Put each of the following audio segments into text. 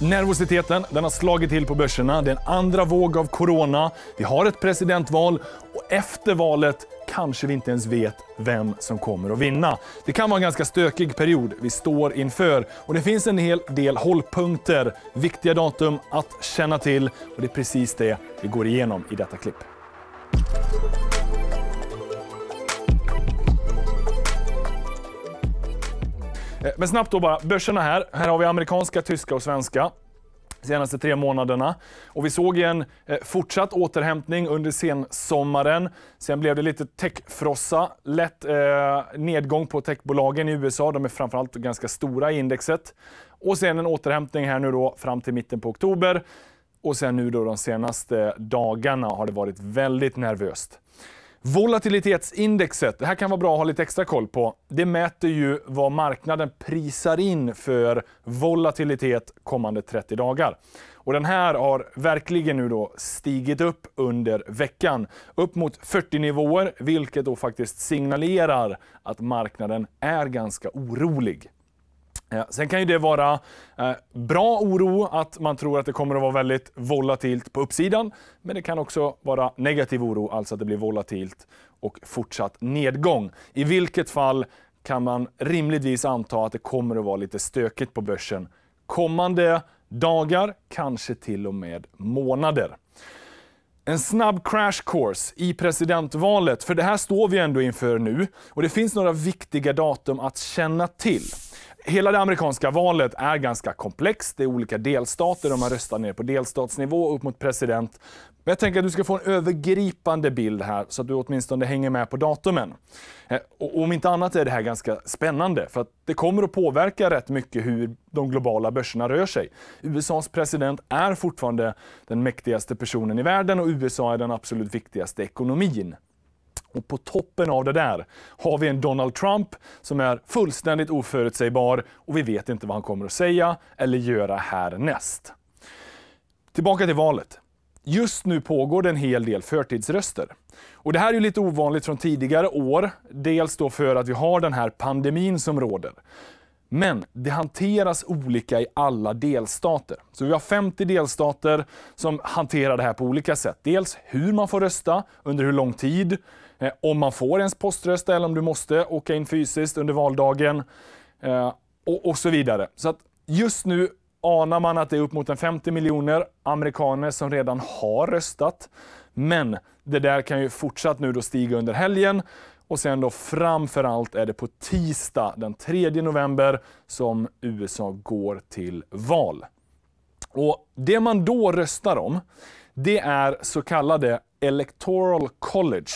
Nervositeten den har slagit till på börserna. Det är en andra våg av corona. Vi har ett presidentval och efter valet kanske vi inte ens vet vem som kommer att vinna. Det kan vara en ganska stökig period vi står inför och det finns en hel del hållpunkter, viktiga datum att känna till och det är precis det vi går igenom i detta klipp. Eh, men snabbt då bara, börserna här. Här har vi amerikanska, tyska och svenska senaste tre månaderna. Och vi såg en eh, fortsatt återhämtning under sensommaren. Sen blev det lite techfrossa, lätt eh, nedgång på techbolagen i USA. De är framförallt ganska stora i indexet. Och sen en återhämtning här nu då fram till mitten på oktober. Och sen nu då de senaste dagarna har det varit väldigt nervöst. Volatilitetsindexet, det här kan vara bra att ha lite extra koll på. Det mäter ju vad marknaden prisar in för volatilitet kommande 30 dagar. Och den här har verkligen nu då stigit upp under veckan. Upp mot 40 nivåer, vilket då faktiskt signalerar att marknaden är ganska orolig sen kan ju det vara eh, bra oro, att man tror att det kommer att vara väldigt volatilt på uppsidan. Men det kan också vara negativ oro, alltså att det blir volatilt och fortsatt nedgång. I vilket fall kan man rimligtvis anta att det kommer att vara lite stökigt på börsen kommande dagar, kanske till och med månader. En snabb crash course i presidentvalet, för det här står vi ändå inför nu. Och det finns några viktiga datum att känna till. Hela det amerikanska valet är ganska komplext. Det är olika delstater, och man röstar ner på delstatsnivå upp mot president. Men jag tänker att du ska få en övergripande bild här så att du åtminstone hänger med på datumen. Eh, och om inte annat är det här ganska spännande för att det kommer att påverka rätt mycket hur de globala börserna rör sig. USAs president är fortfarande den mäktigaste personen i världen och USA är den absolut viktigaste ekonomin. Och på toppen av det där har vi en Donald Trump som är fullständigt oförutsägbar och vi vet inte vad han kommer att säga eller göra härnäst. Tillbaka till valet. Just nu pågår det en hel del förtidsröster. Och det här är lite ovanligt från tidigare år, dels då för att vi har den här pandemin som råder. Men det hanteras olika i alla delstater. Så vi har 50 delstater som hanterar det här på olika sätt. Dels hur man får rösta, under hur lång tid, Eh, om man får ens poströsta eller om du måste åka in fysiskt under valdagen eh, och, och så vidare. Så att just nu anar man att det är upp mot en 50 miljoner amerikaner som redan har röstat. Men det där kan ju fortsatt nu då stiga under helgen och sen då framför allt är det på tisdag den 3 november som USA går till val. Och Det man då röstar om, det är så kallade Electoral College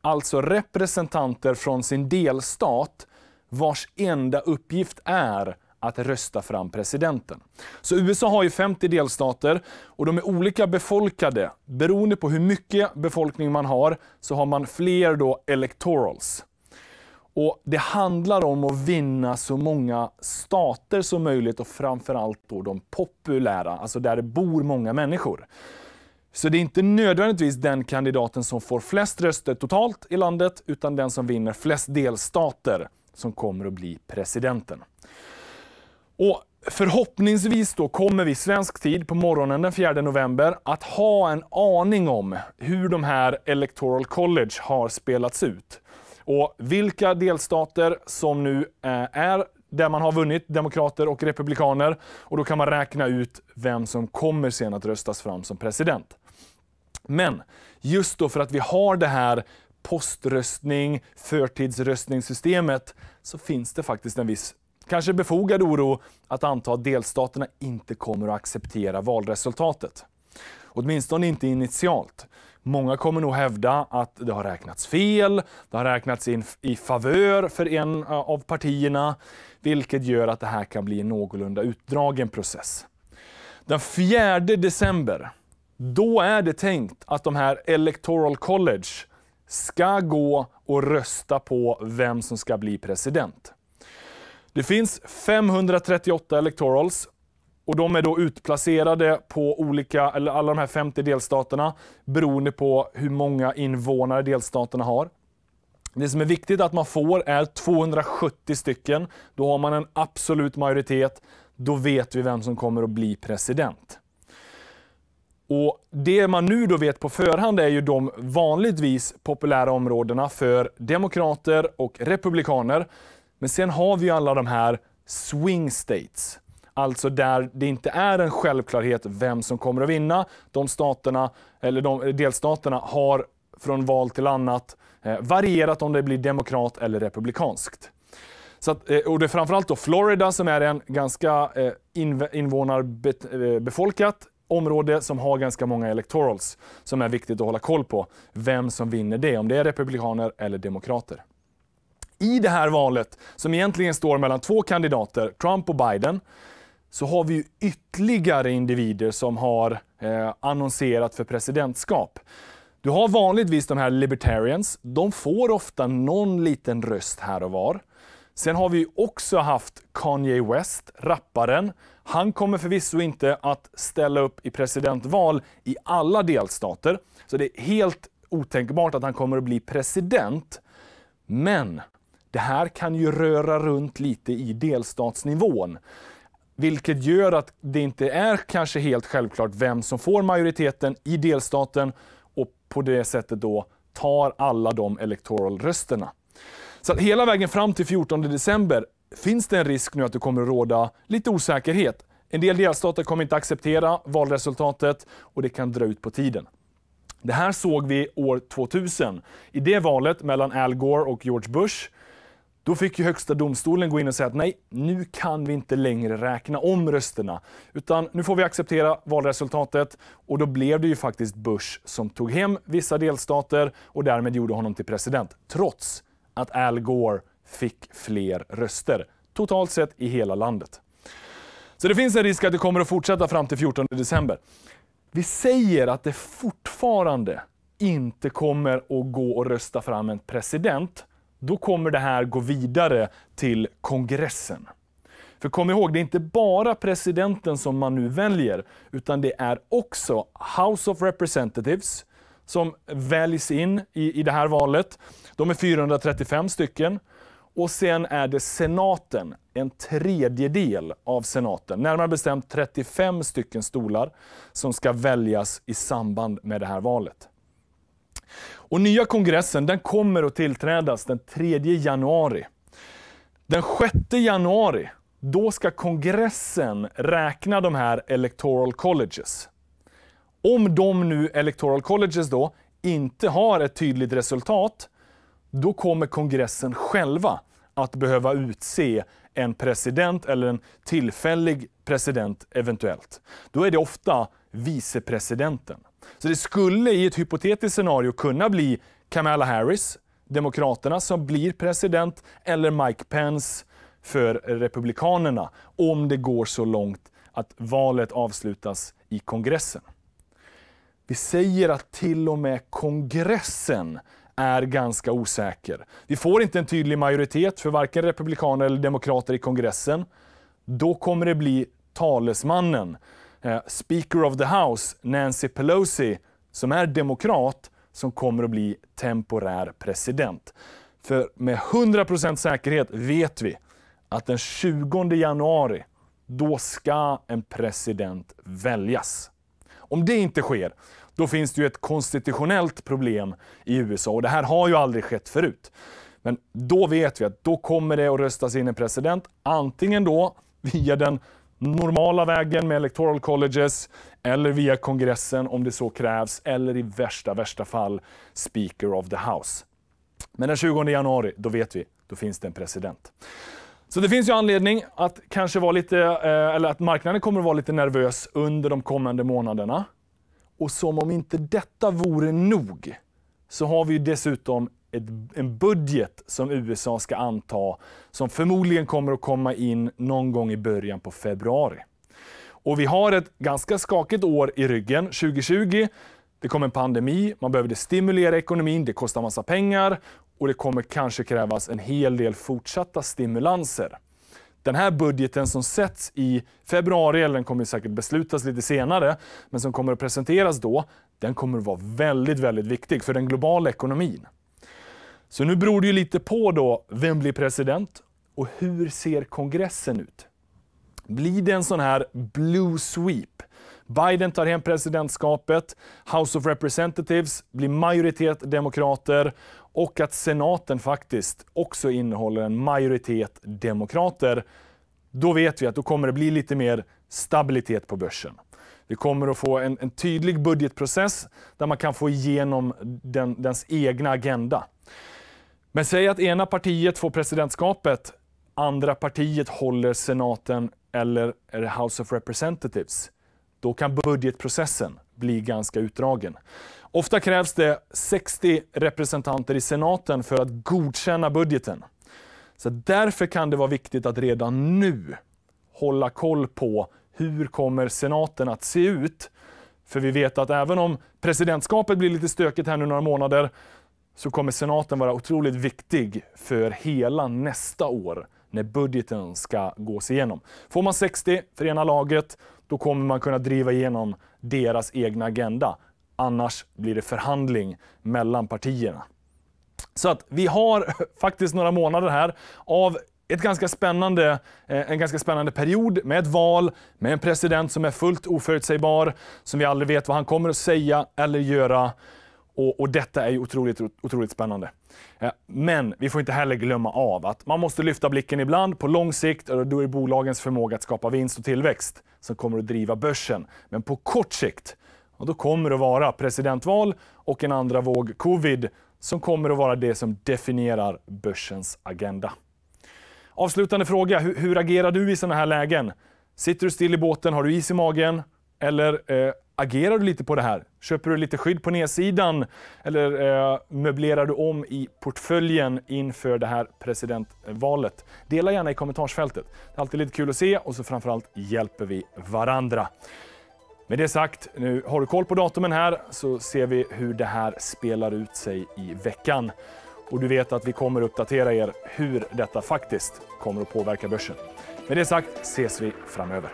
alltså representanter från sin delstat vars enda uppgift är att rösta fram presidenten. Så USA har ju 50 delstater och de är olika befolkade. Beroende på hur mycket befolkning man har så har man fler då electorals. Och det handlar om att vinna så många stater som möjligt och framförallt då de populära, alltså där det bor många människor. Så det är inte nödvändigtvis den kandidaten som får flest röster totalt i landet, utan den som vinner flest delstater som kommer att bli presidenten. Och Förhoppningsvis då kommer vi svensk tid på morgonen den 4 november att ha en aning om hur de här Electoral College har spelats ut och vilka delstater som nu eh, är där man har vunnit demokrater och republikaner och då kan man räkna ut vem som kommer sen att röstas fram som president. Men just då för att vi har det här poströstning, förtidsröstningssystemet, så finns det faktiskt en viss, kanske befogad oro att anta att delstaterna inte kommer att acceptera valresultatet. Åtminstone inte initialt. Många kommer nog hävda att det har räknats fel, det har räknats in i favör för en av partierna, vilket gör att det här kan bli en någorlunda utdragen process. Den 4 december då är det tänkt att de här Electoral College ska gå och rösta på vem som ska bli president. Det finns 538 electorals och de är då utplacerade på olika, eller alla de här 50 delstaterna beroende på hur många invånare delstaterna har. Det som är viktigt att man får är 270 stycken. Då har man en absolut majoritet. Då vet vi vem som kommer att bli president. Och Det man nu då vet på förhand är ju de vanligtvis populära områdena för demokrater och republikaner. Men sen har vi ju alla de här swing states. Alltså där det inte är en självklarhet vem som kommer att vinna. De staterna, eller de delstaterna, har från val till annat eh, varierat om det blir demokrat eller republikanskt. Så att, eh, och det är framförallt då Florida som är en ganska eh, invånarbefolkat område som har ganska många electorals som är viktigt att hålla koll på. Vem som vinner det, om det är republikaner eller demokrater. I det här valet, som egentligen står mellan två kandidater, Trump och Biden, så har vi ytterligare individer som har eh, annonserat för presidentskap. Du har vanligtvis de här libertarians. De får ofta någon liten röst här och var. Sen har vi också haft Kanye West, rapparen. Han kommer förvisso inte att ställa upp i presidentval i alla delstater, så det är helt otänkbart att han kommer att bli president. Men det här kan ju röra runt lite i delstatsnivån. Vilket gör att det inte är kanske helt självklart vem som får majoriteten i delstaten och på det sättet då tar alla de electoral-rösterna. Så hela vägen fram till 14 december finns det en risk nu att det kommer att råda lite osäkerhet. En del delstater kommer inte acceptera valresultatet och det kan dra ut på tiden. Det här såg vi år 2000. I det valet mellan Al Gore och George Bush då fick ju Högsta domstolen gå in och säga att nej, nu kan vi inte längre räkna om rösterna. Utan nu får vi acceptera valresultatet och då blev det ju faktiskt Bush som tog hem vissa delstater och därmed gjorde honom till president, trots att Al Gore fick fler röster, totalt sett i hela landet. Så det finns en risk att det kommer att fortsätta fram till 14 december. Vi säger att det fortfarande inte kommer att gå att rösta fram en president. Då kommer det här gå vidare till kongressen. För kom ihåg, det är inte bara presidenten som man nu väljer, utan det är också House of Representatives, som väljs in i, i det här valet. De är 435 stycken. Och sen är det senaten, en tredjedel av senaten, närmare bestämt 35 stycken stolar som ska väljas i samband med det här valet. Och nya kongressen den kommer att tillträdas den 3 januari. Den 6 januari, då ska kongressen räkna de här electoral colleges. Om de nu, Electoral Colleges då, inte har ett tydligt resultat, då kommer kongressen själva att behöva utse en president eller en tillfällig president eventuellt. Då är det ofta vicepresidenten. Så det skulle i ett hypotetiskt scenario kunna bli Kamala Harris, Demokraterna, som blir president eller Mike Pence för Republikanerna om det går så långt att valet avslutas i kongressen. Vi säger att till och med kongressen är ganska osäker. Vi får inte en tydlig majoritet för varken republikaner eller demokrater i kongressen. Då kommer det bli talesmannen, eh, Speaker of the House, Nancy Pelosi, som är demokrat, som kommer att bli temporär president. För med 100% säkerhet vet vi att den 20 januari, då ska en president väljas. Om det inte sker, då finns det ju ett konstitutionellt problem i USA och det här har ju aldrig skett förut. Men då vet vi att då kommer det att röstas in en president, antingen då via den normala vägen med electoral colleges eller via kongressen om det så krävs eller i värsta, värsta fall speaker of the house. Men den 20 januari, då vet vi, då finns det en president. Så det finns ju anledning att kanske vara lite, eh, eller att marknaden kommer att vara lite nervös under de kommande månaderna. Och som om inte detta vore nog så har vi dessutom ett, en budget som USA ska anta som förmodligen kommer att komma in någon gång i början på februari. Och vi har ett ganska skakigt år i ryggen 2020. Det kom en pandemi, man behövde stimulera ekonomin, det kostar massa pengar och det kommer kanske krävas en hel del fortsatta stimulanser. Den här budgeten som sätts i februari, eller den kommer säkert beslutas lite senare, men som kommer att presenteras då, den kommer att vara väldigt, väldigt viktig för den globala ekonomin. Så nu beror det ju lite på då, vem blir president och hur ser kongressen ut? Blir det en sån här blue sweep? Biden tar hem presidentskapet, House of Representatives blir majoritet demokrater och att senaten faktiskt också innehåller en majoritet demokrater, då vet vi att då kommer det bli lite mer stabilitet på börsen. Vi kommer att få en, en tydlig budgetprocess där man kan få igenom den, dens egna agenda. Men säg att ena partiet får presidentskapet, andra partiet håller senaten eller House of Representatives. Då kan budgetprocessen bli ganska utdragen. Ofta krävs det 60 representanter i senaten för att godkänna budgeten. Så därför kan det vara viktigt att redan nu hålla koll på hur kommer senaten att se ut? För vi vet att även om presidentskapet blir lite stökigt här nu några månader så kommer senaten vara otroligt viktig för hela nästa år när budgeten ska gås igenom. Får man 60 för ena laget då kommer man kunna driva igenom deras egna agenda. Annars blir det förhandling mellan partierna. Så att vi har faktiskt några månader här av ett ganska spännande, eh, en ganska spännande period med ett val, med en president som är fullt oförutsägbar, som vi aldrig vet vad han kommer att säga eller göra. Och, och, detta är ju otroligt, otroligt spännande. Eh, men vi får inte heller glömma av att man måste lyfta blicken ibland på lång sikt och då är bolagens förmåga att skapa vinst och tillväxt som kommer att driva börsen. Men på kort sikt, och då kommer det att vara presidentval och en andra våg covid som kommer att vara det som definierar börsens agenda. Avslutande fråga, hur, hur agerar du i sådana här lägen? Sitter du still i båten, har du is i magen? Eller eh, agerar du lite på det här? Köper du lite skydd på nedsidan? Eller eh, möblerar du om i portföljen inför det här presidentvalet? Dela gärna i kommentarsfältet. Det är alltid lite kul att se och så framförallt hjälper vi varandra. Med det sagt, nu har du koll på datumen här så ser vi hur det här spelar ut sig i veckan. Och du vet att vi kommer uppdatera er hur detta faktiskt kommer att påverka börsen. Med det sagt ses vi framöver.